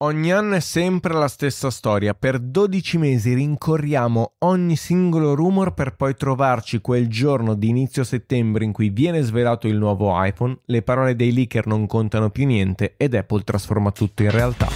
Ogni anno è sempre la stessa storia, per 12 mesi rincorriamo ogni singolo rumor per poi trovarci quel giorno di inizio settembre in cui viene svelato il nuovo iPhone, le parole dei leaker non contano più niente ed Apple trasforma tutto in realtà.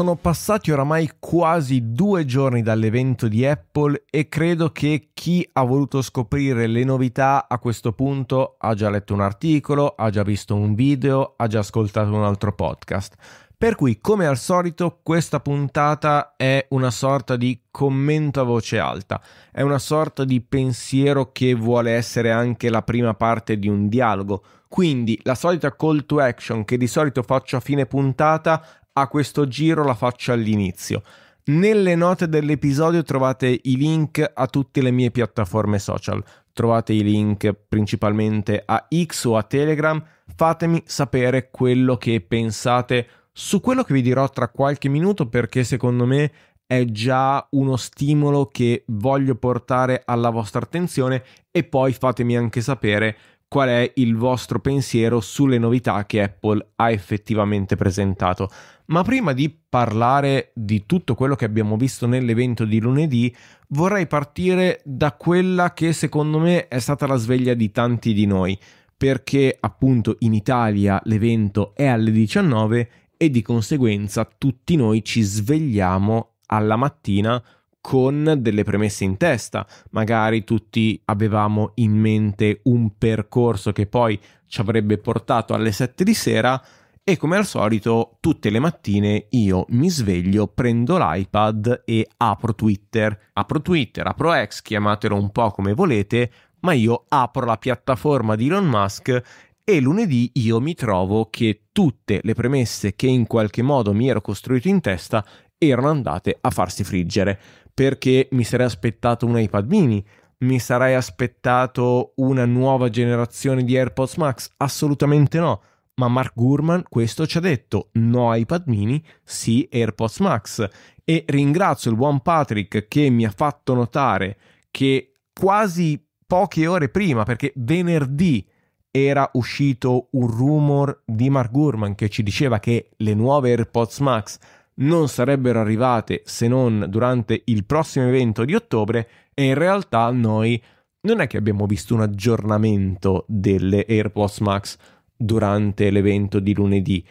Sono passati oramai quasi due giorni dall'evento di Apple e credo che chi ha voluto scoprire le novità a questo punto ha già letto un articolo, ha già visto un video, ha già ascoltato un altro podcast. Per cui, come al solito, questa puntata è una sorta di commento a voce alta, è una sorta di pensiero che vuole essere anche la prima parte di un dialogo. Quindi la solita call to action che di solito faccio a fine puntata a questo giro la faccio all'inizio. Nelle note dell'episodio trovate i link a tutte le mie piattaforme social. Trovate i link principalmente a X o a Telegram. Fatemi sapere quello che pensate su quello che vi dirò tra qualche minuto perché secondo me è già uno stimolo che voglio portare alla vostra attenzione e poi fatemi anche sapere qual è il vostro pensiero sulle novità che Apple ha effettivamente presentato. Ma prima di parlare di tutto quello che abbiamo visto nell'evento di lunedì, vorrei partire da quella che secondo me è stata la sveglia di tanti di noi, perché appunto in Italia l'evento è alle 19 e di conseguenza tutti noi ci svegliamo alla mattina con delle premesse in testa. Magari tutti avevamo in mente un percorso che poi ci avrebbe portato alle 7 di sera e come al solito tutte le mattine io mi sveglio, prendo l'iPad e apro Twitter. Apro Twitter, apro X, chiamatelo un po' come volete, ma io apro la piattaforma di Elon Musk e lunedì io mi trovo che tutte le premesse che in qualche modo mi ero costruito in testa erano andate a farsi friggere perché mi sarei aspettato un iPad mini, mi sarei aspettato una nuova generazione di AirPods Max? Assolutamente no. Ma Mark Gurman questo ci ha detto no iPad mini, sì AirPods Max. E ringrazio il buon Patrick che mi ha fatto notare che quasi poche ore prima, perché venerdì era uscito un rumor di Mark Gurman che ci diceva che le nuove AirPods Max non sarebbero arrivate se non durante il prossimo evento di ottobre e in realtà noi non è che abbiamo visto un aggiornamento delle AirPods Max durante l'evento di lunedì,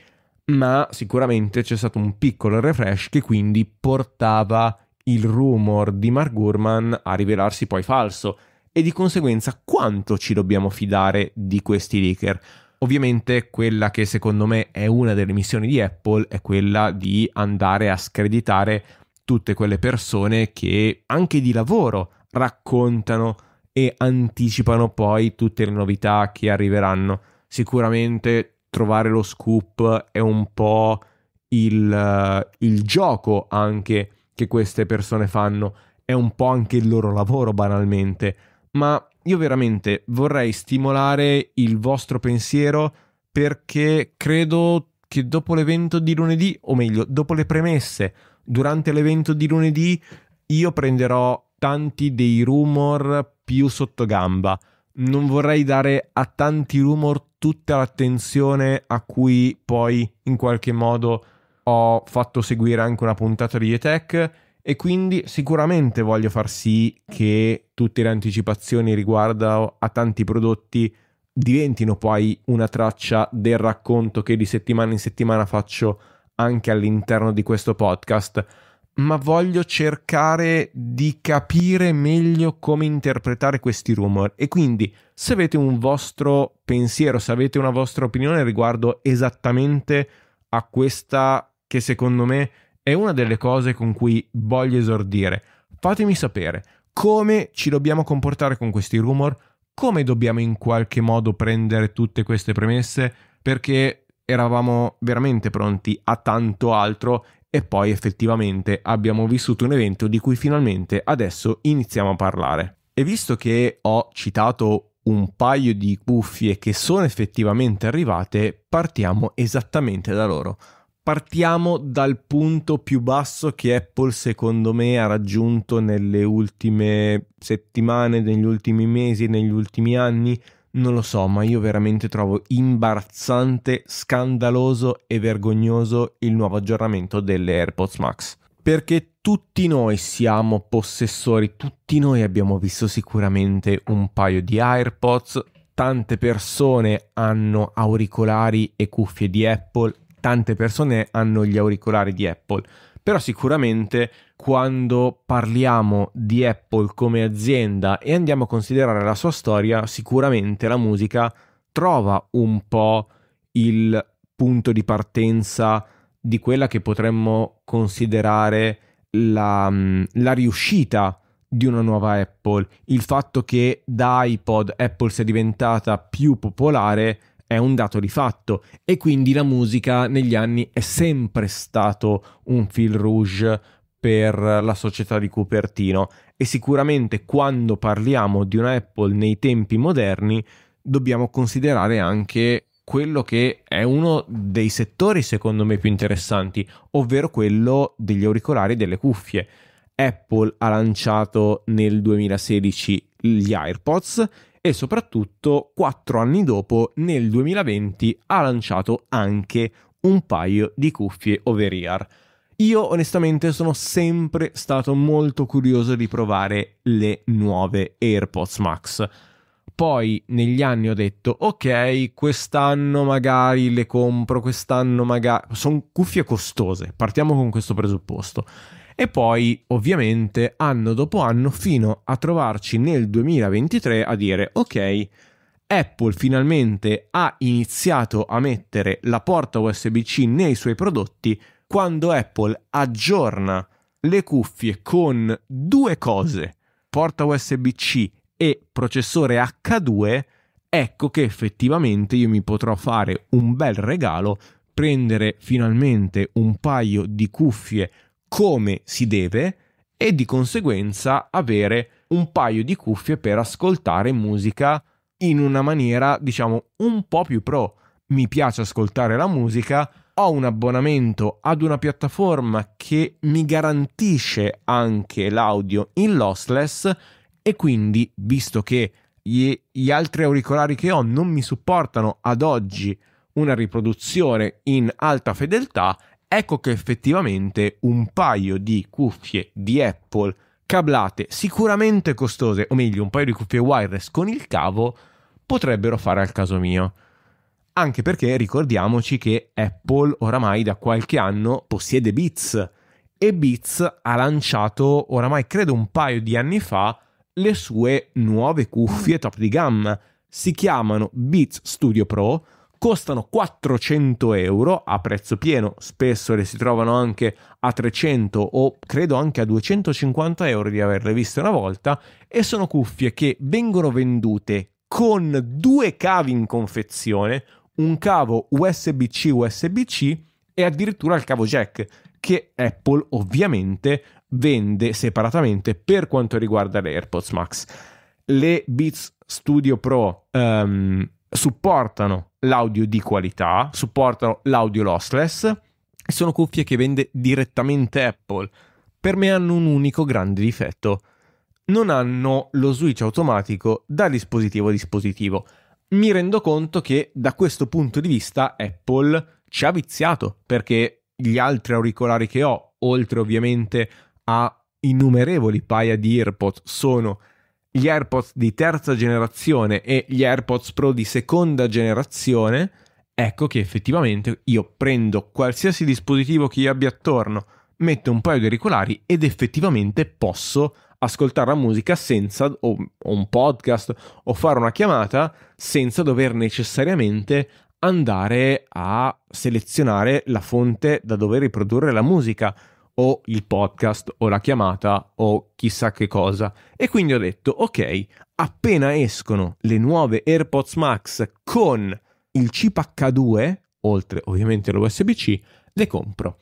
ma sicuramente c'è stato un piccolo refresh che quindi portava il rumor di Mark Gurman a rivelarsi poi falso e di conseguenza quanto ci dobbiamo fidare di questi leaker. Ovviamente quella che secondo me è una delle missioni di Apple è quella di andare a screditare tutte quelle persone che anche di lavoro raccontano e anticipano poi tutte le novità che arriveranno. Sicuramente trovare lo scoop è un po' il, eh, il gioco anche che queste persone fanno, è un po' anche il loro lavoro banalmente, ma io veramente vorrei stimolare il vostro pensiero perché credo che dopo l'evento di lunedì, o meglio, dopo le premesse, durante l'evento di lunedì, io prenderò tanti dei rumor più sotto gamba. Non vorrei dare a tanti rumor tutta l'attenzione a cui poi in qualche modo ho fatto seguire anche una puntata di ETEC e quindi sicuramente voglio far sì che tutte le anticipazioni riguardo a tanti prodotti diventino poi una traccia del racconto che di settimana in settimana faccio anche all'interno di questo podcast, ma voglio cercare di capire meglio come interpretare questi rumor e quindi se avete un vostro pensiero, se avete una vostra opinione riguardo esattamente a questa che secondo me è una delle cose con cui voglio esordire. Fatemi sapere come ci dobbiamo comportare con questi rumor, come dobbiamo in qualche modo prendere tutte queste premesse, perché eravamo veramente pronti a tanto altro e poi effettivamente abbiamo vissuto un evento di cui finalmente adesso iniziamo a parlare. E visto che ho citato un paio di cuffie che sono effettivamente arrivate, partiamo esattamente da loro partiamo dal punto più basso che Apple secondo me ha raggiunto nelle ultime settimane, negli ultimi mesi, negli ultimi anni. Non lo so, ma io veramente trovo imbarazzante, scandaloso e vergognoso il nuovo aggiornamento delle AirPods Max. Perché tutti noi siamo possessori, tutti noi abbiamo visto sicuramente un paio di AirPods, tante persone hanno auricolari e cuffie di Apple, tante persone hanno gli auricolari di Apple, però sicuramente quando parliamo di Apple come azienda e andiamo a considerare la sua storia, sicuramente la musica trova un po' il punto di partenza di quella che potremmo considerare la, mm, la, riuscita di una nuova Apple, il fatto che da iPod Apple sia diventata più popolare è un dato di fatto e quindi la musica negli anni è sempre stato un fil rouge per la società di Cupertino e sicuramente quando parliamo di una Apple nei tempi moderni dobbiamo considerare anche quello che è uno dei settori secondo me più interessanti, ovvero quello degli auricolari e delle cuffie. Apple ha lanciato nel 2016 gli AirPods e soprattutto quattro anni dopo, nel 2020, ha lanciato anche un paio di cuffie over-ear. Io onestamente sono sempre stato molto curioso di provare le nuove AirPods Max. Poi negli anni ho detto, ok, quest'anno magari le compro, quest'anno magari... Sono cuffie costose, partiamo con questo presupposto e poi ovviamente anno dopo anno fino a trovarci nel 2023 a dire ok, Apple finalmente ha iniziato a mettere la porta USB-C nei suoi prodotti quando Apple aggiorna le cuffie con due cose, porta USB-C e processore H2, ecco che effettivamente io mi potrò fare un bel regalo, prendere finalmente un paio di cuffie come si deve e di conseguenza avere un paio di cuffie per ascoltare musica in una maniera, diciamo, un po' più pro. Mi piace ascoltare la musica, ho un abbonamento ad una piattaforma che mi garantisce anche l'audio in lossless e quindi, visto che gli, gli altri auricolari che ho non mi supportano ad oggi una riproduzione in alta fedeltà, ecco che effettivamente un paio di cuffie di Apple cablate sicuramente costose, o meglio un paio di cuffie wireless con il cavo, potrebbero fare al caso mio. Anche perché ricordiamoci che Apple oramai da qualche anno possiede Beats e Beats ha lanciato oramai credo un paio di anni fa le sue nuove cuffie top di gamma. Si chiamano Beats Studio Pro costano 400 euro a prezzo pieno, spesso le si trovano anche a 300 o credo anche a 250 euro di averle viste una volta e sono cuffie che vengono vendute con due cavi in confezione, un cavo USB-C USB-C e addirittura il cavo jack che Apple ovviamente vende separatamente per quanto riguarda le AirPods Max. Le Beats Studio Pro um, supportano l'audio di qualità, supportano l'audio lossless e sono cuffie che vende direttamente Apple. Per me hanno un unico grande difetto. Non hanno lo switch automatico da dispositivo a dispositivo. Mi rendo conto che da questo punto di vista Apple ci ha viziato perché gli altri auricolari che ho, oltre ovviamente a innumerevoli paia di AirPods, sono gli AirPods di terza generazione e gli AirPods Pro di seconda generazione, ecco che effettivamente io prendo qualsiasi dispositivo che io abbia attorno, metto un paio di auricolari ed effettivamente posso ascoltare la musica senza o, o un podcast o fare una chiamata senza dover necessariamente andare a selezionare la fonte da dove riprodurre la musica o il podcast o la chiamata o chissà che cosa. E quindi ho detto, ok, appena escono le nuove AirPods Max con il chip H2, oltre ovviamente l'USB-C, le compro.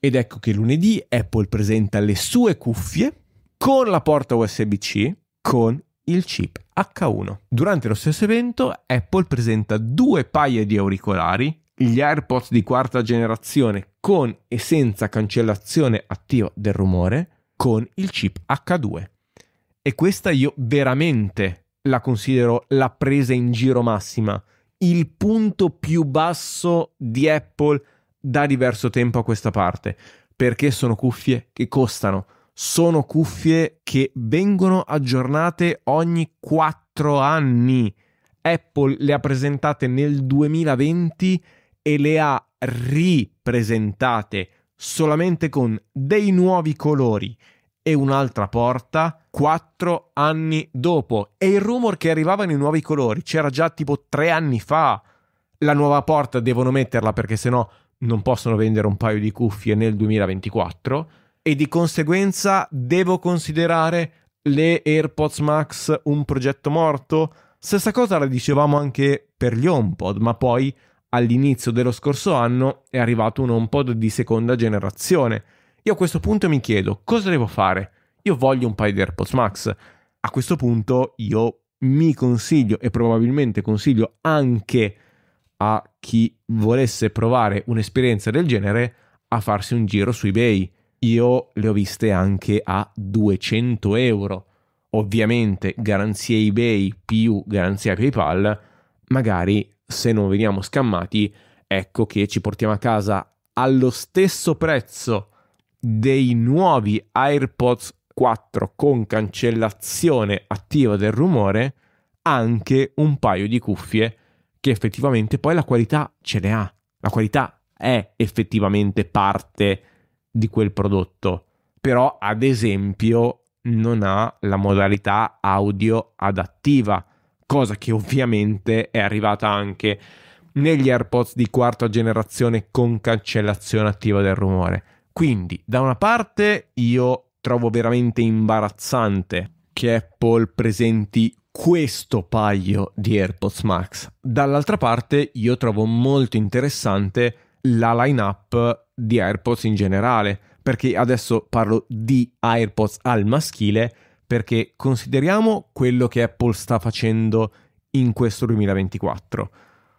Ed ecco che lunedì Apple presenta le sue cuffie con la porta USB-C con il chip H1. Durante lo stesso evento Apple presenta due paia di auricolari gli AirPods di quarta generazione con e senza cancellazione attiva del rumore con il chip H2. E questa io veramente la considero la presa in giro massima, il punto più basso di Apple da diverso tempo a questa parte, perché sono cuffie che costano, sono cuffie che vengono aggiornate ogni 4 anni. Apple le ha presentate nel 2020 e le ha ripresentate solamente con dei nuovi colori e un'altra porta quattro anni dopo. E il rumor che arrivavano i nuovi colori c'era già tipo tre anni fa. La nuova porta devono metterla perché sennò non possono vendere un paio di cuffie nel 2024 e di conseguenza devo considerare le AirPods Max un progetto morto? Stessa cosa la dicevamo anche per gli HomePod, ma poi all'inizio dello scorso anno è arrivato un HomePod di seconda generazione. Io a questo punto mi chiedo cosa devo fare? Io voglio un paio di AirPods Max. A questo punto io mi consiglio e probabilmente consiglio anche a chi volesse provare un'esperienza del genere a farsi un giro su eBay. Io le ho viste anche a 200 euro. Ovviamente garanzia eBay più garanzia PayPal, magari se non veniamo scammati, ecco che ci portiamo a casa allo stesso prezzo dei nuovi AirPods 4 con cancellazione attiva del rumore anche un paio di cuffie che effettivamente poi la qualità ce le ha. La qualità è effettivamente parte di quel prodotto, però ad esempio non ha la modalità audio adattiva cosa che ovviamente è arrivata anche negli AirPods di quarta generazione con cancellazione attiva del rumore. Quindi, da una parte, io trovo veramente imbarazzante che Apple presenti questo paio di AirPods Max. Dall'altra parte, io trovo molto interessante la line-up di AirPods in generale, perché adesso parlo di AirPods al maschile perché consideriamo quello che Apple sta facendo in questo 2024.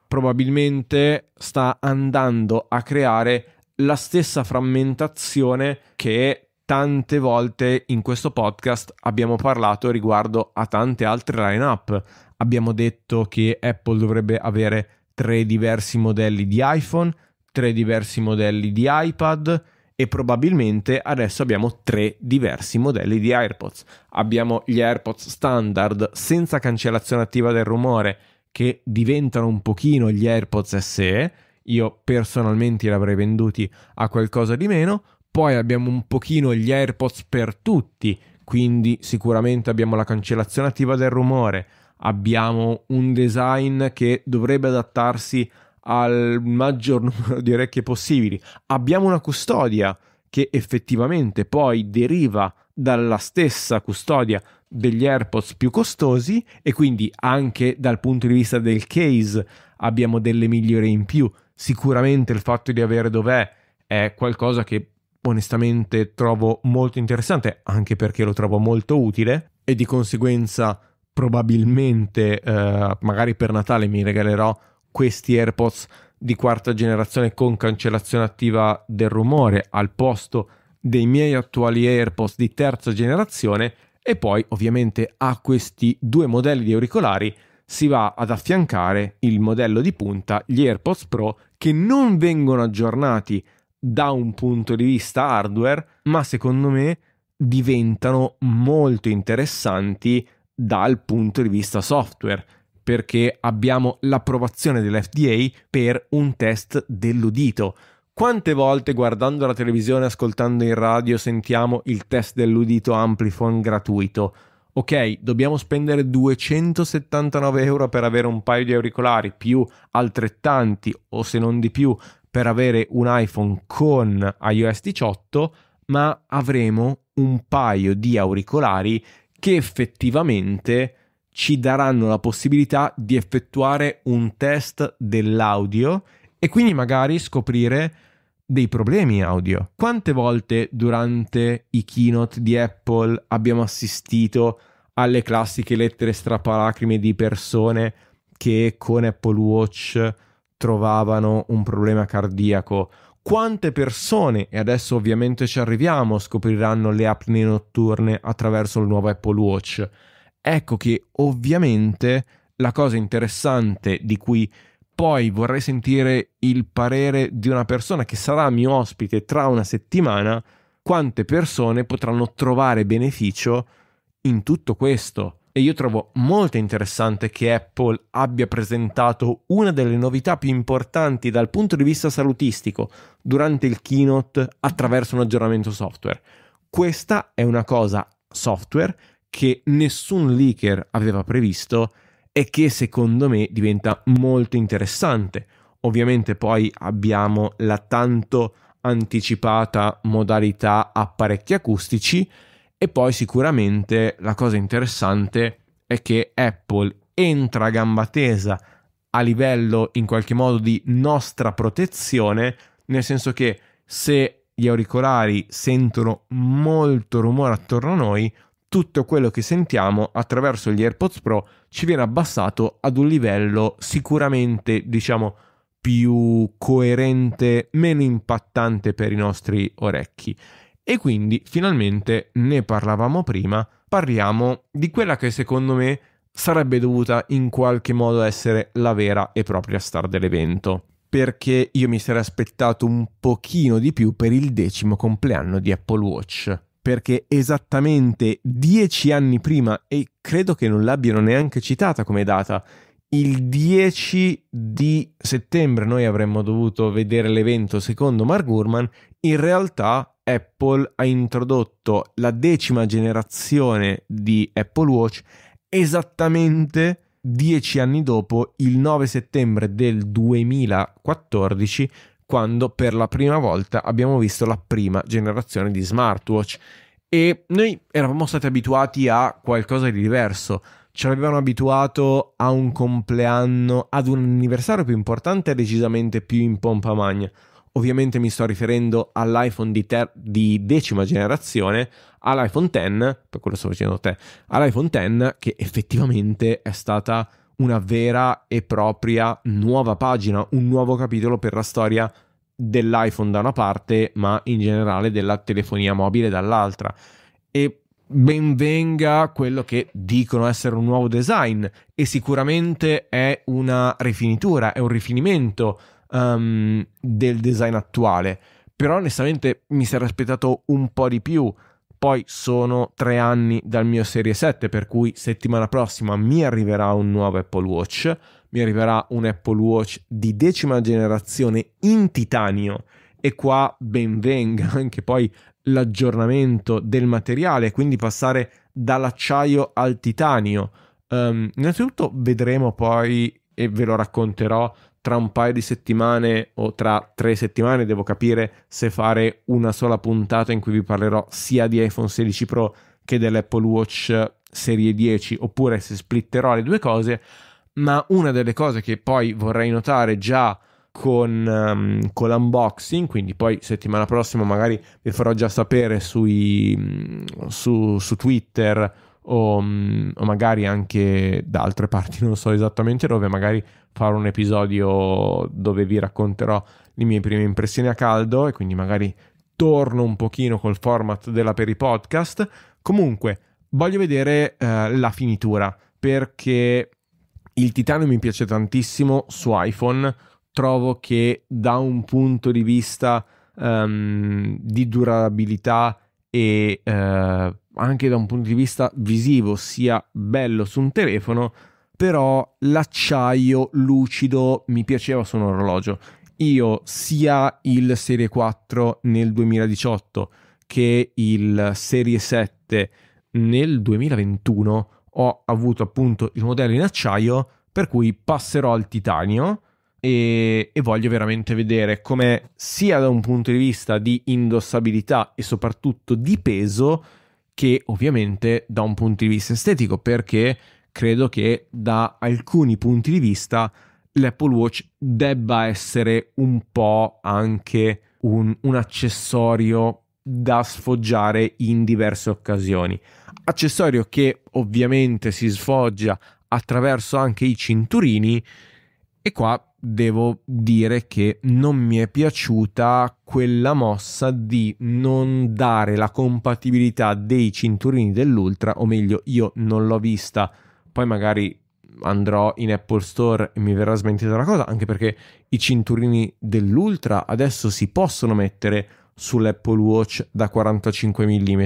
Probabilmente sta andando a creare la stessa frammentazione che tante volte in questo podcast abbiamo parlato riguardo a tante altre lineup. Abbiamo detto che Apple dovrebbe avere tre diversi modelli di iPhone, tre diversi modelli di iPad, e probabilmente adesso abbiamo tre diversi modelli di AirPods. Abbiamo gli AirPods standard senza cancellazione attiva del rumore che diventano un pochino gli AirPods SE, io personalmente li avrei venduti a qualcosa di meno, poi abbiamo un pochino gli AirPods per tutti, quindi sicuramente abbiamo la cancellazione attiva del rumore, abbiamo un design che dovrebbe adattarsi a al maggior numero di orecchie possibili. Abbiamo una custodia che effettivamente poi deriva dalla stessa custodia degli AirPods più costosi e quindi anche dal punto di vista del case abbiamo delle migliori in più. Sicuramente il fatto di avere dov'è è qualcosa che onestamente trovo molto interessante, anche perché lo trovo molto utile e di conseguenza probabilmente eh, magari per Natale mi regalerò questi AirPods di quarta generazione con cancellazione attiva del rumore al posto dei miei attuali AirPods di terza generazione e poi ovviamente a questi due modelli di auricolari si va ad affiancare il modello di punta, gli AirPods Pro, che non vengono aggiornati da un punto di vista hardware, ma secondo me diventano molto interessanti dal punto di vista software perché abbiamo l'approvazione dell'FDA per un test dell'udito. Quante volte guardando la televisione, ascoltando in radio, sentiamo il test dell'udito Amplifon gratuito? ok, dobbiamo spendere 279 euro per avere un paio di auricolari, più altrettanti o se non di più per avere un iPhone con iOS 18, ma avremo un paio di auricolari che effettivamente ci daranno la possibilità di effettuare un test dell'audio e quindi magari scoprire dei problemi audio. Quante volte durante i keynote di Apple abbiamo assistito alle classiche lettere strappalacrime di persone che con Apple Watch trovavano un problema cardiaco? Quante persone, e adesso ovviamente ci arriviamo, scopriranno le apne notturne attraverso il nuovo Apple Watch? Ecco che ovviamente la cosa interessante di cui poi vorrei sentire il parere di una persona che sarà mio ospite tra una settimana, quante persone potranno trovare beneficio in tutto questo. E io trovo molto interessante che Apple abbia presentato una delle novità più importanti dal punto di vista salutistico durante il keynote attraverso un aggiornamento software. Questa è una cosa software che nessun leaker aveva previsto e che secondo me diventa molto interessante. Ovviamente poi abbiamo la tanto anticipata modalità apparecchi acustici e poi sicuramente la cosa interessante è che Apple entra a gamba tesa a livello in qualche modo di nostra protezione, nel senso che se gli auricolari sentono molto rumore attorno a noi, tutto quello che sentiamo attraverso gli AirPods Pro ci viene abbassato ad un livello sicuramente, diciamo, più coerente, meno impattante per i nostri orecchi. E quindi, finalmente, ne parlavamo prima, parliamo di quella che secondo me sarebbe dovuta in qualche modo essere la vera e propria star dell'evento perché io mi sarei aspettato un pochino di più per il decimo compleanno di Apple Watch perché esattamente dieci anni prima, e credo che non l'abbiano neanche citata come data, il 10 di settembre noi avremmo dovuto vedere l'evento secondo Mark Gurman, in realtà Apple ha introdotto la decima generazione di Apple Watch esattamente dieci anni dopo, il 9 settembre del 2014, quando per la prima volta abbiamo visto la prima generazione di smartwatch e noi eravamo stati abituati a qualcosa di diverso. Ci avevano abituato a un compleanno, ad un anniversario più importante e decisamente più in pompa magna. Ovviamente mi sto riferendo all'iPhone di, ter- di decima generazione, all'iPhone X, per quello sto facendo te, all'iPhone X che effettivamente è stata una vera e propria nuova pagina, un nuovo capitolo per la storia dell'iPhone da una parte, ma in generale della telefonia mobile dall'altra. E benvenga quello che dicono essere un nuovo design e sicuramente è una rifinitura, è un rifinimento um, del design attuale. Però onestamente mi sarei aspettato un po' di più. Poi sono tre anni dal mio Serie 7, per cui settimana prossima mi arriverà un nuovo Apple Watch mi arriverà un Apple Watch di decima generazione in titanio e qua ben venga anche poi l'aggiornamento del materiale, quindi passare dall'acciaio al titanio. Um, innanzitutto vedremo poi e ve lo racconterò tra un paio di settimane o tra tre settimane, devo capire se fare una sola puntata in cui vi parlerò sia di iPhone 16 Pro che dell'Apple Watch serie 10 oppure se splitterò le due cose ma una delle cose che poi vorrei notare già con, um, con, l'unboxing, quindi poi settimana prossima magari vi farò già sapere sui, mm, su, su Twitter o, um, o, magari anche da altre parti, non so esattamente dove, magari farò un episodio dove vi racconterò le mie prime impressioni a caldo e quindi magari torno un pochino col format della Peri podcast. Comunque, voglio vedere uh, la finitura perché il titanio mi piace tantissimo su iPhone, trovo che da un punto di vista um, di durabilità e uh, anche da un punto di vista visivo sia bello su un telefono, però l'acciaio lucido mi piaceva su un orologio. Io sia il Serie 4 nel 2018 che il Serie 7 nel 2021 ho avuto appunto il modello in acciaio, per cui passerò al titanio e, e voglio veramente vedere come sia da un punto di vista di indossabilità e soprattutto di peso che ovviamente da un punto di vista estetico, perché credo che da alcuni punti di vista l'Apple Watch debba essere un po' anche un, un accessorio da sfoggiare in diverse occasioni. Accessorio che ovviamente si sfoggia attraverso anche i cinturini e qua devo dire che non mi è piaciuta quella mossa di non dare la compatibilità dei cinturini dell'Ultra, o meglio io non l'ho vista, poi magari andrò in Apple Store e mi verrà smentita la cosa, anche perché i cinturini dell'Ultra adesso si possono mettere sull'Apple Watch da 45 mm.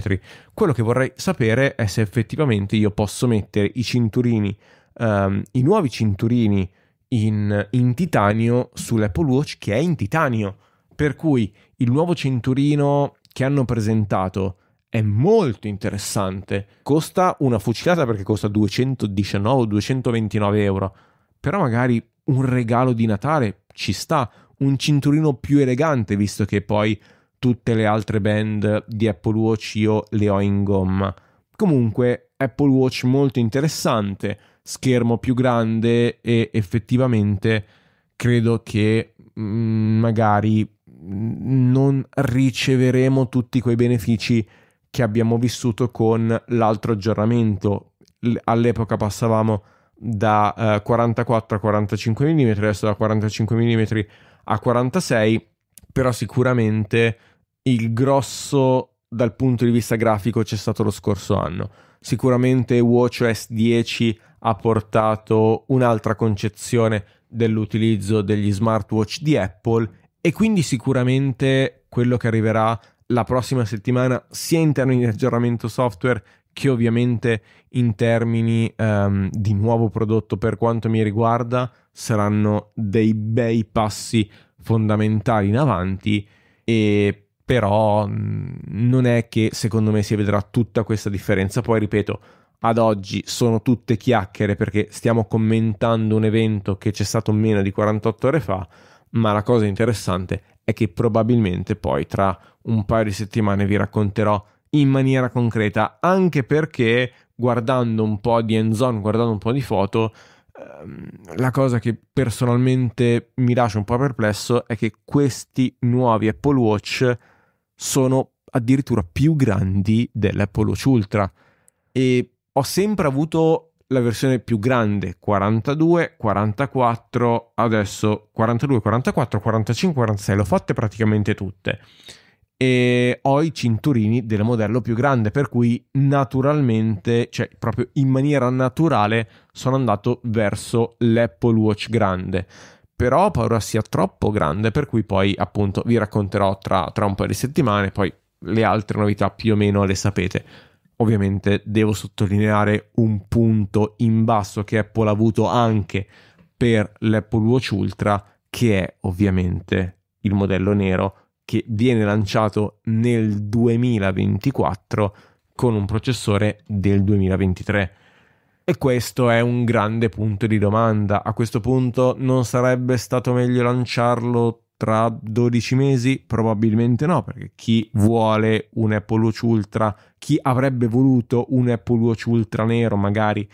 Quello che vorrei sapere è se effettivamente io posso mettere i cinturini, um, i nuovi cinturini in, in titanio sull'Apple Watch che è in titanio. Per cui il nuovo cinturino che hanno presentato è molto interessante. Costa una fucilata perché costa 219 229 euro. Però magari un regalo di Natale ci sta. Un cinturino più elegante, visto che poi tutte le altre band di Apple Watch io le ho in gomma. Comunque Apple Watch molto interessante, schermo più grande e effettivamente credo che mh, mm, magari mm, non riceveremo tutti quei benefici che abbiamo vissuto con l'altro aggiornamento. All'epoca passavamo da eh, 44 a 45 mm, adesso da 45 mm a 46, però sicuramente il grosso dal punto di vista grafico c'è stato lo scorso anno. Sicuramente WatchOS 10 ha portato un'altra concezione dell'utilizzo degli smartwatch di Apple e quindi sicuramente quello che arriverà la prossima settimana sia in termini di aggiornamento software che ovviamente in termini um, di nuovo prodotto per quanto mi riguarda saranno dei bei passi fondamentali in avanti e però mm, non è che secondo me si vedrà tutta questa differenza. Poi ripeto, ad oggi sono tutte chiacchiere perché stiamo commentando un evento che c'è stato meno di 48 ore fa, ma la cosa interessante è che probabilmente poi tra un paio di settimane vi racconterò in maniera concreta, anche perché guardando un po' di end zone, guardando un po' di foto, ehm, la cosa che personalmente mi lascia un po' perplesso è che questi nuovi Apple Watch sono addirittura più grandi dell'Apple Watch Ultra e ho sempre avuto la versione più grande 42, 44, adesso 42, 44, 45, 46, l'ho fatte praticamente tutte e ho i cinturini del modello più grande, per cui naturalmente, cioè proprio in maniera naturale, sono andato verso l'Apple Watch grande però ho paura sia troppo grande, per cui poi appunto vi racconterò tra, tra un paio di settimane, poi le altre novità più o meno le sapete. Ovviamente devo sottolineare un punto in basso che Apple ha avuto anche per l'Apple Watch Ultra, che è ovviamente il modello nero che viene lanciato nel 2024 con un processore del 2023 e questo è un grande punto di domanda. A questo punto non sarebbe stato meglio lanciarlo tra 12 mesi? Probabilmente no, perché chi vuole un Apple Watch Ultra, chi avrebbe voluto un Apple Watch Ultra nero magari,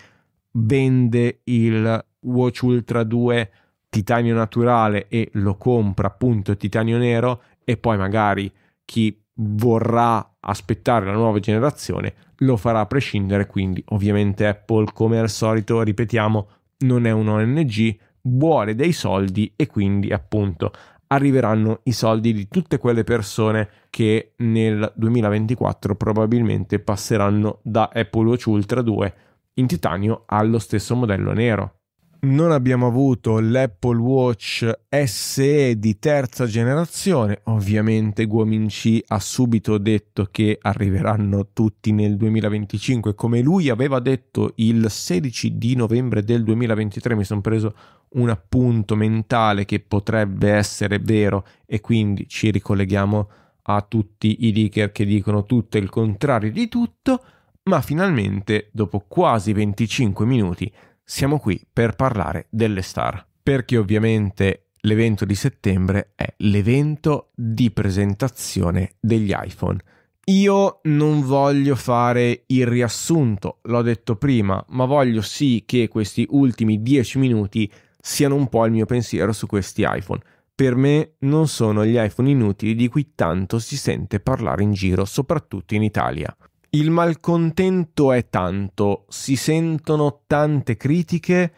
vende il Watch Ultra 2 titanio naturale e lo compra appunto titanio nero e poi magari chi vorrà aspettare la nuova generazione, lo farà a prescindere, quindi ovviamente Apple come al solito, ripetiamo, non è un ONG, vuole dei soldi e quindi appunto arriveranno i soldi di tutte quelle persone che nel 2024 probabilmente passeranno da Apple Watch Ultra 2 in titanio allo stesso modello nero non abbiamo avuto l'Apple Watch SE di terza generazione. Ovviamente Guominci ha subito detto che arriveranno tutti nel 2025, come lui aveva detto il 16 di novembre del 2023. Mi sono preso un appunto mentale che potrebbe essere vero e quindi ci ricolleghiamo a tutti i leaker che dicono tutto il contrario di tutto, ma finalmente dopo quasi 25 minuti siamo qui per parlare delle star, perché ovviamente l'evento di settembre è l'evento di presentazione degli iPhone. Io non voglio fare il riassunto, l'ho detto prima, ma voglio sì che questi ultimi 10 minuti siano un po' il mio pensiero su questi iPhone. Per me non sono gli iPhone inutili di cui tanto si sente parlare in giro, soprattutto in Italia. Il malcontento è tanto, si sentono tante critiche,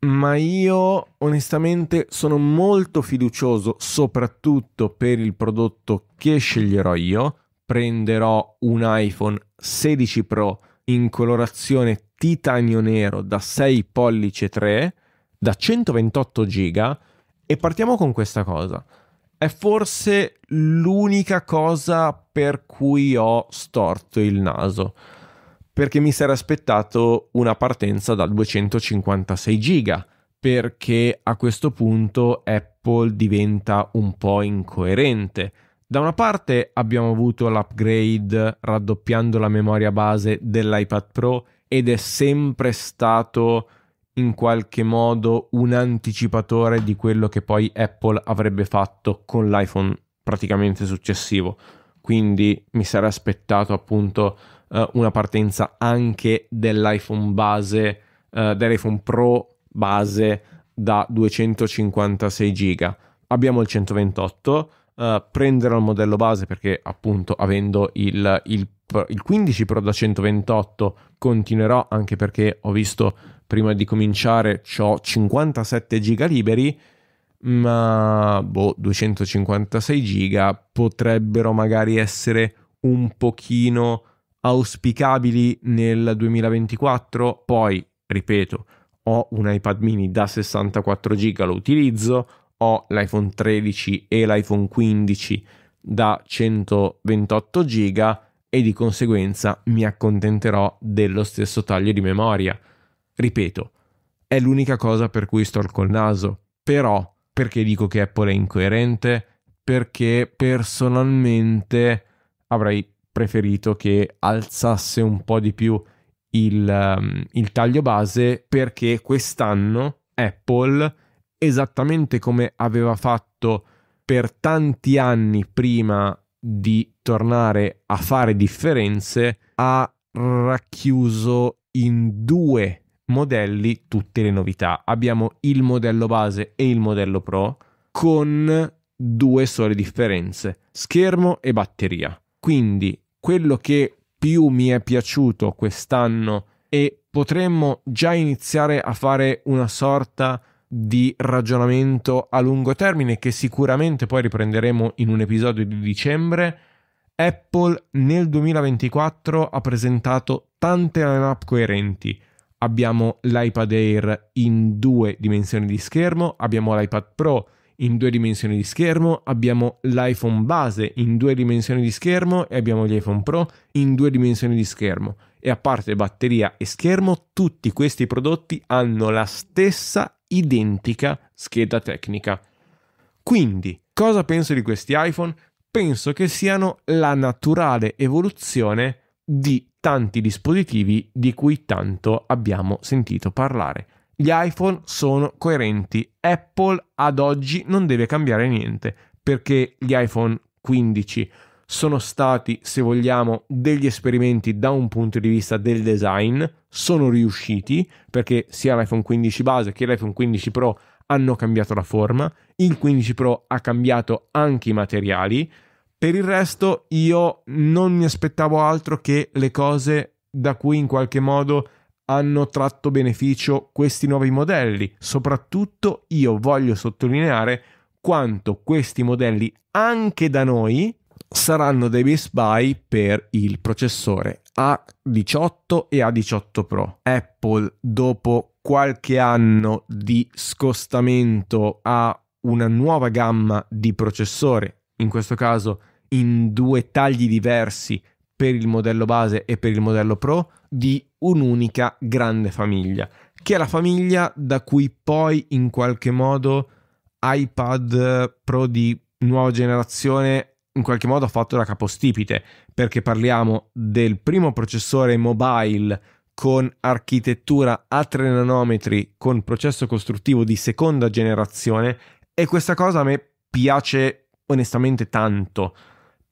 ma io onestamente sono molto fiducioso soprattutto per il prodotto che sceglierò io. Prenderò un iPhone 16 Pro in colorazione titanio nero da 6 pollice 3 da 128 giga e partiamo con questa cosa è forse l'unica cosa per cui ho storto il naso perché mi sarei aspettato una partenza da 256 giga perché a questo punto Apple diventa un po' incoerente. Da una parte abbiamo avuto l'upgrade raddoppiando la memoria base dell'iPad Pro ed è sempre stato in qualche modo un anticipatore di quello che poi Apple avrebbe fatto con l'iPhone praticamente successivo. Quindi mi sarei aspettato appunto eh, una partenza anche dell'iPhone base, eh, dell'iPhone Pro base da 256 giga. Abbiamo il 128, eh, prendere il modello base perché appunto avendo il, il, il 15 Pro da 128 continuerò anche perché ho visto prima di cominciare ho 57 giga liberi, ma boh, 256 giga potrebbero magari essere un pochino auspicabili nel 2024. Poi, ripeto, ho un iPad mini da 64 giga, lo utilizzo, ho l'iPhone 13 e l'iPhone 15 da 128 giga e di conseguenza mi accontenterò dello stesso taglio di memoria. Ripeto, è l'unica cosa per cui sto col naso. Però, perché dico che Apple è incoerente? Perché personalmente avrei preferito che alzasse un po' di più il, um, il taglio base perché quest'anno Apple, esattamente come aveva fatto per tanti anni prima di tornare a fare differenze, ha racchiuso in due modelli tutte le novità. Abbiamo il modello base e il modello pro con due sole differenze, schermo e batteria. Quindi quello che più mi è piaciuto quest'anno e potremmo già iniziare a fare una sorta di ragionamento a lungo termine che sicuramente poi riprenderemo in un episodio di dicembre. Apple nel 2024 ha presentato tante line-up coerenti abbiamo l'iPad Air in due dimensioni di schermo, abbiamo l'iPad Pro in due dimensioni di schermo, abbiamo l'iPhone base in due dimensioni di schermo e abbiamo gli iPhone Pro in due dimensioni di schermo. E a parte batteria e schermo, tutti questi prodotti hanno la stessa identica scheda tecnica. Quindi, cosa penso di questi iPhone? Penso che siano la naturale evoluzione di tanti dispositivi di cui tanto abbiamo sentito parlare. Gli iPhone sono coerenti, Apple ad oggi non deve cambiare niente, perché gli iPhone 15 sono stati, se vogliamo, degli esperimenti da un punto di vista del design, sono riusciti perché sia l'iPhone 15 base che l'iPhone 15 Pro hanno cambiato la forma, il 15 Pro ha cambiato anche i materiali, per il resto io non mi aspettavo altro che le cose da cui in qualche modo hanno tratto beneficio questi nuovi modelli. Soprattutto io voglio sottolineare quanto questi modelli anche da noi saranno dei Best Buy per il processore A18 e A18 Pro. Apple dopo qualche anno di scostamento a una nuova gamma di processore in questo caso in due tagli diversi per il modello base e per il modello pro di un'unica grande famiglia, che è la famiglia da cui poi in qualche modo iPad Pro di nuova generazione in qualche modo ha fatto da capostipite, perché parliamo del primo processore mobile con architettura a 3 nanometri con processo costruttivo di seconda generazione e questa cosa a me piace onestamente tanto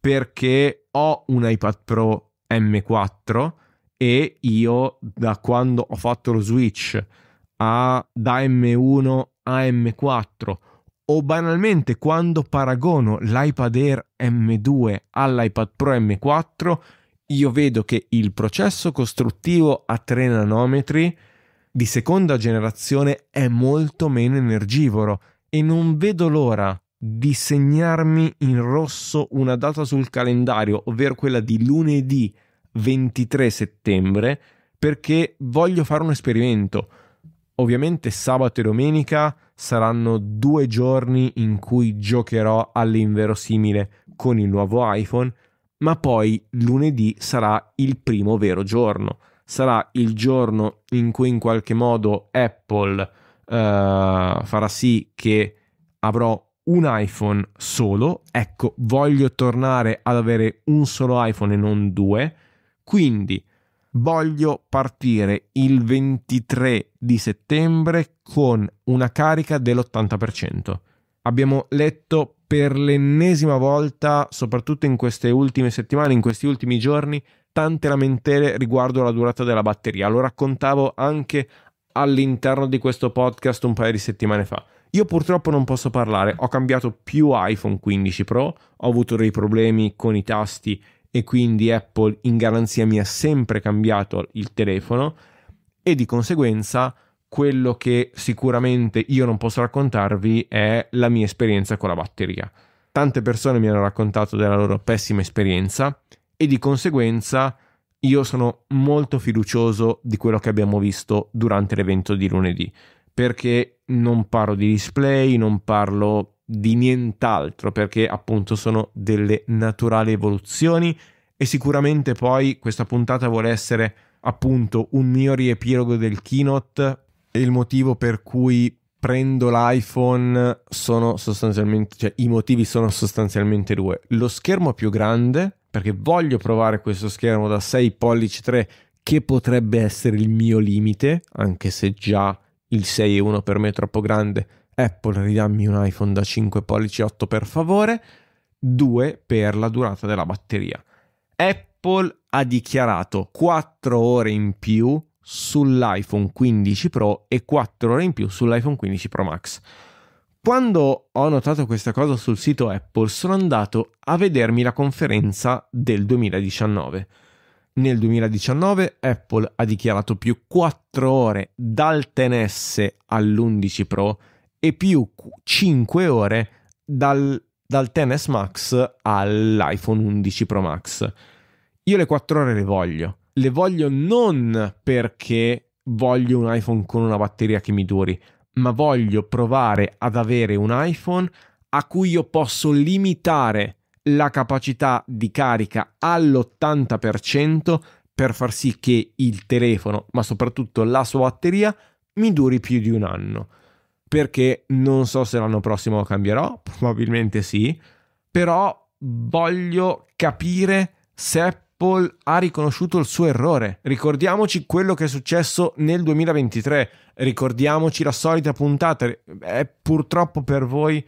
perché ho un iPad Pro M4 e io da quando ho fatto lo switch a, da M1 a M4 o banalmente quando paragono l'iPad Air M2 all'iPad Pro M4 io vedo che il processo costruttivo a 3 nanometri di seconda generazione è molto meno energivoro e non vedo l'ora di segnarmi in rosso una data sul calendario, ovvero quella di lunedì 23 settembre, perché voglio fare un esperimento. Ovviamente sabato e domenica saranno due giorni in cui giocherò all'inverosimile con il nuovo iPhone, ma poi lunedì sarà il primo vero giorno. Sarà il giorno in cui in qualche modo Apple uh, farà sì che avrò un iPhone solo, ecco, voglio tornare ad avere un solo iPhone e non due, quindi voglio partire il 23 di settembre con una carica dell'80%. Abbiamo letto per l'ennesima volta, soprattutto in queste ultime settimane, in questi ultimi giorni, tante lamentele riguardo la durata della batteria. Lo raccontavo anche all'interno di questo podcast un paio di settimane fa io purtroppo non posso parlare, ho cambiato più iPhone 15 Pro, ho avuto dei problemi con i tasti e quindi Apple in garanzia mi ha sempre cambiato il telefono e di conseguenza quello che sicuramente io non posso raccontarvi è la mia esperienza con la batteria. Tante persone mi hanno raccontato della loro pessima esperienza e di conseguenza io sono molto fiducioso di quello che abbiamo visto durante l'evento di lunedì perché non parlo di display, non parlo di nient'altro, perché appunto sono delle naturali evoluzioni e sicuramente poi questa puntata vuole essere appunto un mio riepilogo del keynote e il motivo per cui prendo l'iPhone sono sostanzialmente, cioè i motivi sono sostanzialmente due. Lo schermo più grande, perché voglio provare questo schermo da 6 pollici 3 che potrebbe essere il mio limite, anche se già il 6 e 1 per me è troppo grande, Apple ridammi un iPhone da 5 pollici 8 per favore, 2 per la durata della batteria. Apple ha dichiarato 4 ore in più sull'iPhone 15 Pro e 4 ore in più sull'iPhone 15 Pro Max. Quando ho notato questa cosa sul sito Apple sono andato a vedermi la conferenza del 2019 nel 2019 Apple ha dichiarato più 4 ore dal XS all'11 Pro e più 5 ore dal, dal XS Max all'iPhone 11 Pro Max. Io le 4 ore le voglio. Le voglio non perché voglio un iPhone con una batteria che mi duri, ma voglio provare ad avere un iPhone a cui io posso limitare la capacità di carica all'80% per far sì che il telefono, ma soprattutto la sua batteria, mi duri più di un anno. Perché non so se l'anno prossimo lo cambierò, probabilmente sì, però voglio capire se Apple ha riconosciuto il suo errore. Ricordiamoci quello che è successo nel 2023, ricordiamoci la solita puntata, è purtroppo per voi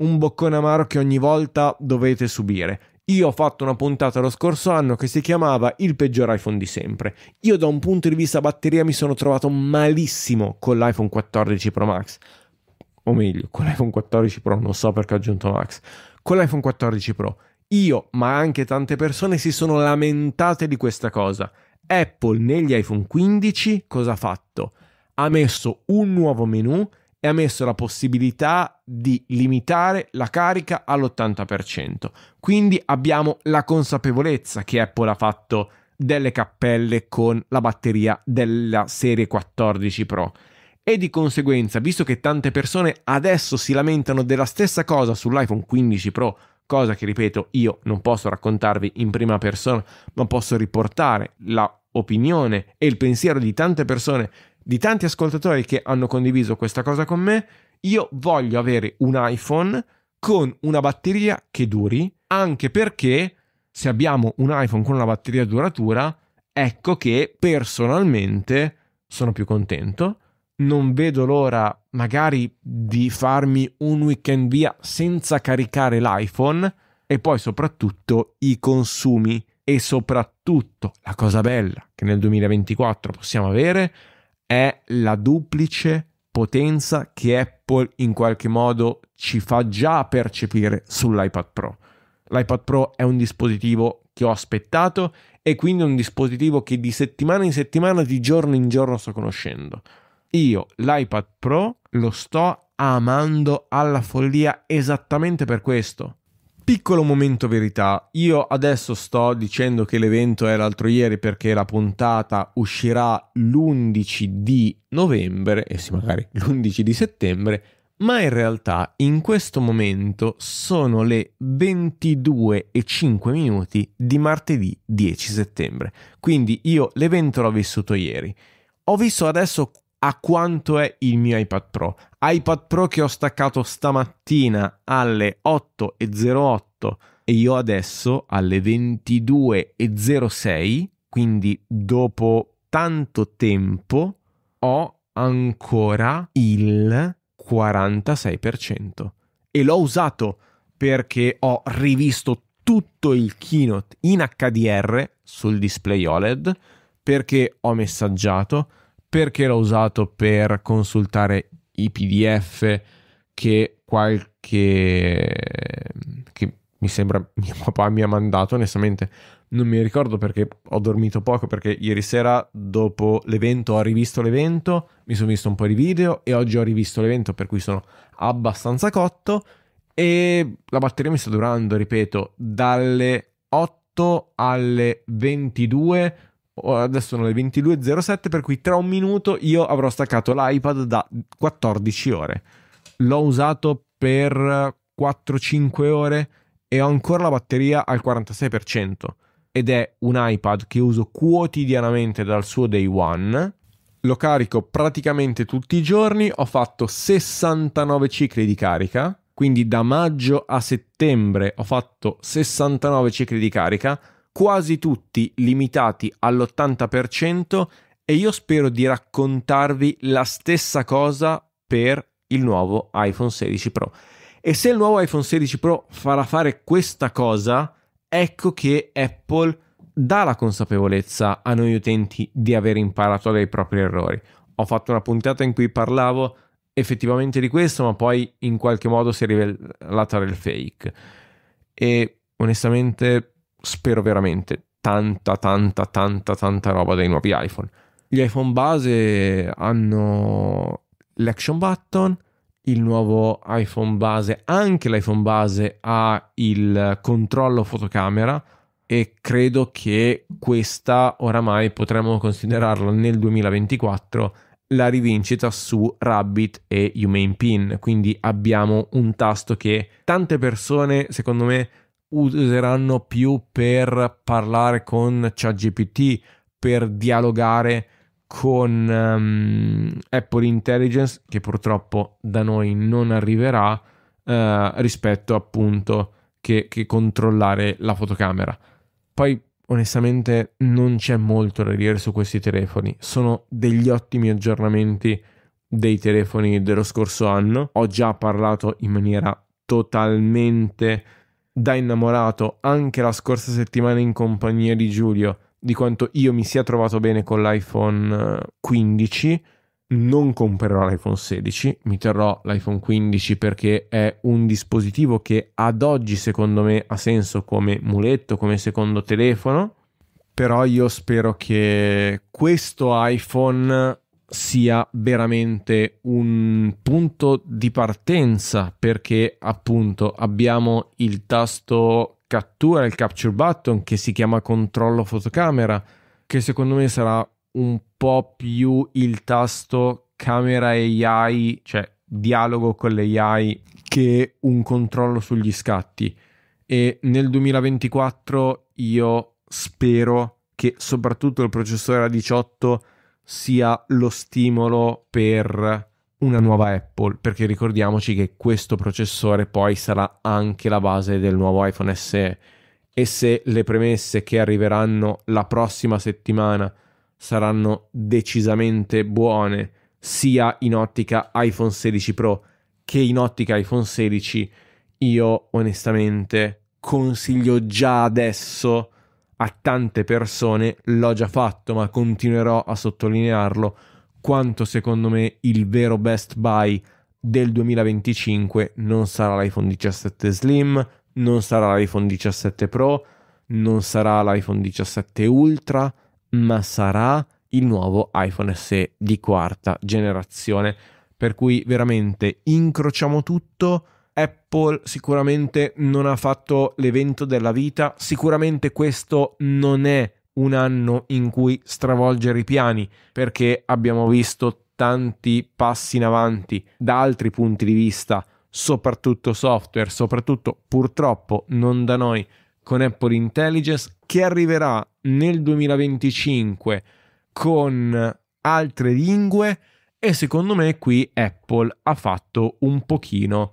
un boccone amaro che ogni volta dovete subire. Io ho fatto una puntata lo scorso anno che si chiamava Il peggior iPhone di sempre. Io da un punto di vista batteria mi sono trovato malissimo con l'iPhone 14 Pro Max. O meglio, con l'iPhone 14 Pro, non so perché ho aggiunto Max. Con l'iPhone 14 Pro. Io, ma anche tante persone, si sono lamentate di questa cosa. Apple negli iPhone 15 cosa ha fatto? Ha messo un nuovo menu e ha messo la possibilità di limitare la carica all'80%. Quindi abbiamo la consapevolezza che Apple ha fatto delle cappelle con la batteria della serie 14 Pro. E di conseguenza, visto che tante persone adesso si lamentano della stessa cosa sull'iPhone 15 Pro, cosa che ripeto io non posso raccontarvi in prima persona, ma posso riportare la opinione e il pensiero di tante persone di tanti ascoltatori che hanno condiviso questa cosa con me, io voglio avere un iPhone con una batteria che duri, anche perché se abbiamo un iPhone con una batteria duratura, ecco che personalmente sono più contento. Non vedo l'ora magari di farmi un weekend via senza caricare l'iPhone e poi soprattutto i consumi e soprattutto la cosa bella che nel 2024 possiamo avere è la duplice potenza che Apple in qualche modo ci fa già percepire sull'iPad Pro. L'iPad Pro è un dispositivo che ho aspettato e quindi un dispositivo che di settimana in settimana, di giorno in giorno sto conoscendo. Io l'iPad Pro lo sto amando alla follia esattamente per questo. Piccolo momento verità, io adesso sto dicendo che l'evento è l'altro ieri perché la puntata uscirà l'11 di novembre, e sì magari l'11 di settembre, ma in realtà in questo momento sono le 22 e 5 minuti di martedì 10 settembre. Quindi io l'evento l'ho vissuto ieri. Ho visto adesso a quanto è il mio iPad Pro. iPad Pro che ho staccato stamattina alle 8.08 e io adesso alle 22.06, quindi dopo tanto tempo, ho ancora il 46% e l'ho usato perché ho rivisto tutto il keynote in HDR sul display OLED, perché ho messaggiato, perché l'ho usato per consultare i PDF che qualche... che mi sembra mio papà mi ha mandato, onestamente non mi ricordo perché ho dormito poco, perché ieri sera dopo l'evento ho rivisto l'evento, mi sono visto un po' di video e oggi ho rivisto l'evento per cui sono abbastanza cotto e la batteria mi sta durando, ripeto, dalle 8 alle 22 adesso sono le 22.07 per cui tra un minuto io avrò staccato l'iPad da 14 ore l'ho usato per 4-5 ore e ho ancora la batteria al 46% ed è un iPad che uso quotidianamente dal suo day one lo carico praticamente tutti i giorni ho fatto 69 cicli di carica quindi da maggio a settembre ho fatto 69 cicli di carica quasi tutti limitati all'80% e io spero di raccontarvi la stessa cosa per il nuovo iPhone 16 Pro. E se il nuovo iPhone 16 Pro farà fare questa cosa, ecco che Apple dà la consapevolezza a noi utenti di aver imparato dai propri errori. Ho fatto una puntata in cui parlavo effettivamente di questo, ma poi in qualche modo si è rivelata del fake. E onestamente spero veramente tanta, tanta, tanta, tanta roba dei nuovi iPhone. Gli iPhone base hanno l'action button, il nuovo iPhone base, anche l'iPhone base ha il controllo fotocamera e credo che questa oramai potremmo considerarla nel 2024 la rivincita su Rabbit e Humane Pin, quindi abbiamo un tasto che tante persone, secondo me, useranno più per parlare con ChatGPT, per dialogare con um, Apple Intelligence, che purtroppo da noi non arriverà, eh, rispetto appunto che, che controllare la fotocamera. Poi onestamente non c'è molto da dire su questi telefoni, sono degli ottimi aggiornamenti dei telefoni dello scorso anno, ho già parlato in maniera totalmente da innamorato anche la scorsa settimana in compagnia di Giulio di quanto io mi sia trovato bene con l'iPhone 15, eh, non comprerò l'iPhone 16, mi terrò l'iPhone 15 perché è un dispositivo che ad oggi secondo me ha senso come muletto, come secondo telefono, però io spero che questo iPhone sia veramente un punto di partenza perché appunto abbiamo il tasto cattura, il capture button che si chiama controllo fotocamera che secondo me sarà un po' più il tasto camera AI, cioè dialogo con le AI che un controllo sugli scatti e nel 2024 io spero che soprattutto il processore A18 sia lo stimolo per una nuova Apple, perché ricordiamoci che questo processore poi sarà anche la base del nuovo iPhone SE e se le premesse che arriveranno la prossima settimana saranno decisamente buone sia in ottica iPhone 16 Pro che in ottica iPhone 16, io onestamente consiglio già adesso a tante persone, l'ho già fatto, ma continuerò a sottolinearlo, quanto secondo me il vero best buy del 2025 non sarà l'iPhone 17 Slim, non sarà l'iPhone 17 Pro, non sarà l'iPhone 17 Ultra, ma sarà il nuovo iPhone SE di quarta generazione. Per cui veramente incrociamo tutto Apple sicuramente non ha fatto l'evento della vita, sicuramente questo non è un anno in cui stravolgere i piani, perché abbiamo visto tanti passi in avanti da altri punti di vista, soprattutto software, soprattutto purtroppo non da noi con Apple Intelligence che arriverà nel 2025 con altre lingue e secondo me qui Apple ha fatto un pochino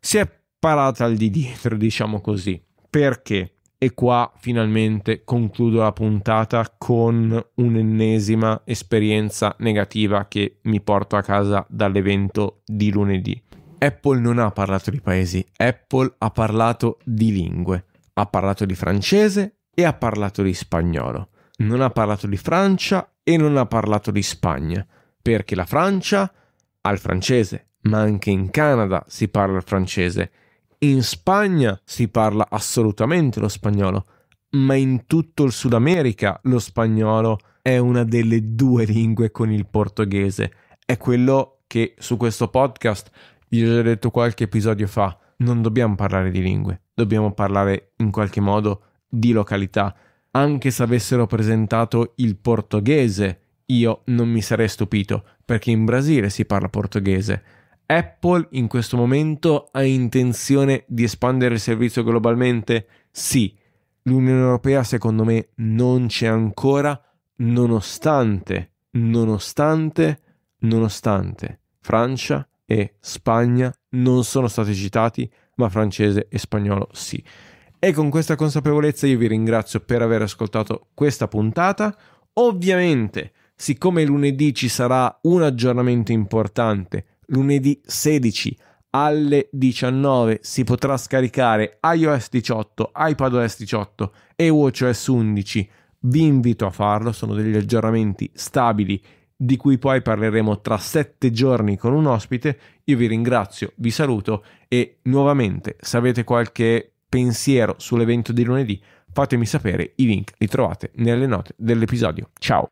si è parata al di dietro, diciamo così. Perché? E qua finalmente concludo la puntata con un'ennesima esperienza negativa che mi porto a casa dall'evento di lunedì. Apple non ha parlato di paesi, Apple ha parlato di lingue, ha parlato di francese e ha parlato di spagnolo. Non ha parlato di Francia e non ha parlato di Spagna, perché la Francia ha il francese, ma anche in Canada si parla il francese, in Spagna si parla assolutamente lo spagnolo, ma in tutto il Sud America lo spagnolo è una delle due lingue con il portoghese. È quello che su questo podcast vi ho già detto qualche episodio fa. Non dobbiamo parlare di lingue, dobbiamo parlare in qualche modo di località. Anche se avessero presentato il portoghese, io non mi sarei stupito, perché in Brasile si parla portoghese Apple in questo momento ha intenzione di espandere il servizio globalmente? Sì, l'Unione Europea secondo me non c'è ancora, nonostante, nonostante, nonostante Francia e Spagna non sono stati citati, ma francese e spagnolo sì. E con questa consapevolezza io vi ringrazio per aver ascoltato questa puntata. Ovviamente, siccome lunedì ci sarà un aggiornamento importante lunedì 16 alle 19 si potrà scaricare iOS 18, iPadOS 18 e WatchOS 11. Vi invito a farlo, sono degli aggiornamenti stabili di cui poi parleremo tra sette giorni con un ospite. Io vi ringrazio, vi saluto e nuovamente se avete qualche pensiero sull'evento di lunedì fatemi sapere, i link li trovate nelle note dell'episodio. Ciao!